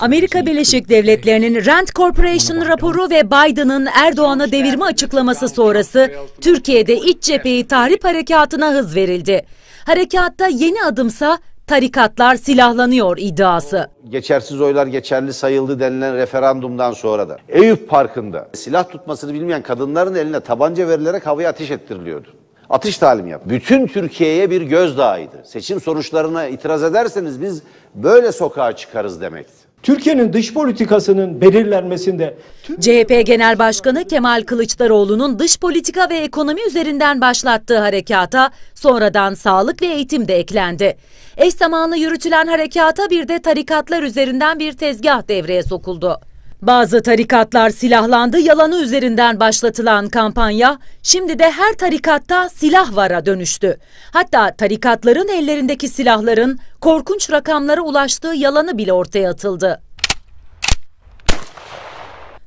Amerika Birleşik Devletleri'nin Rand Corporation raporu ve Biden'ın Erdoğan'a devirme açıklaması sonrası Türkiye'de iç cepheyi tahrip harekatına hız verildi. Harekatta yeni adımsa tarikatlar silahlanıyor iddiası. Geçersiz oylar geçerli sayıldı denilen referandumdan sonra da Eyüp Parkı'nda silah tutmasını bilmeyen kadınların eline tabanca verilerek havaya ateş ettiriliyordu atış talimi yaptı. Bütün Türkiye'ye bir gözdağıydı. Seçim sonuçlarına itiraz ederseniz biz böyle sokağa çıkarız demekti. Türkiye'nin dış politikasının belirlenmesinde CHP Genel Başkanı Kemal Kılıçdaroğlu'nun dış politika ve ekonomi üzerinden başlattığı harekata sonradan sağlık ve eğitim de eklendi. Eş zamanlı yürütülen harekata bir de tarikatlar üzerinden bir tezgah devreye sokuldu. Bazı tarikatlar silahlandı yalanı üzerinden başlatılan kampanya şimdi de her tarikatta silah vara dönüştü. Hatta tarikatların ellerindeki silahların korkunç rakamlara ulaştığı yalanı bile ortaya atıldı.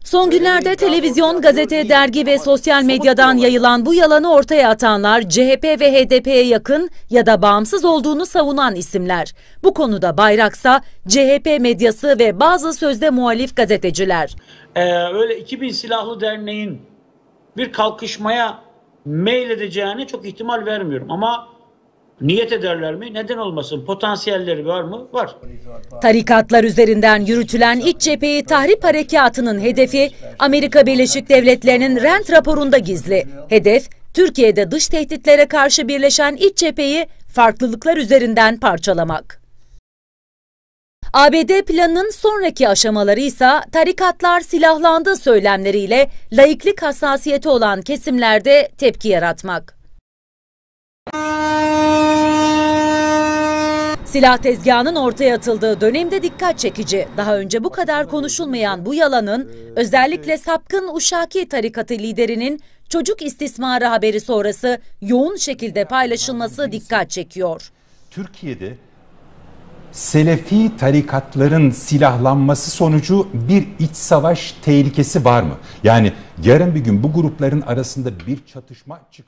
Son günlerde televizyon, gazete, dergi ve sosyal medyadan yayılan bu yalanı ortaya atanlar CHP ve HDP'ye yakın ya da bağımsız olduğunu savunan isimler. Bu konuda bayraksa CHP medyası ve bazı sözde muhalif gazeteciler. Ee, öyle 2000 silahlı derneğin bir kalkışmaya meyledeceğine çok ihtimal vermiyorum ama Niyet ederler mi? Neden olmasın? Potansiyelleri var mı? Var. Tarikatlar üzerinden yürütülen iç cepheyi tahrip harekatının hedefi Amerika Birleşik Devletleri'nin rent raporunda gizli. Hedef Türkiye'de dış tehditlere karşı birleşen iç cepheyi farklılıklar üzerinden parçalamak. ABD planının sonraki aşamaları ise tarikatlar silahlandı söylemleriyle laiklik hassasiyeti olan kesimlerde tepki yaratmak. Silah tezgahının ortaya atıldığı dönemde dikkat çekici. Daha önce bu kadar konuşulmayan bu yalanın özellikle sapkın Uşaki tarikatı liderinin çocuk istismarı haberi sonrası yoğun şekilde paylaşılması dikkat çekiyor. Türkiye'de Selefi tarikatların silahlanması sonucu bir iç savaş tehlikesi var mı? Yani yarın bir gün bu grupların arasında bir çatışma çıkabilir.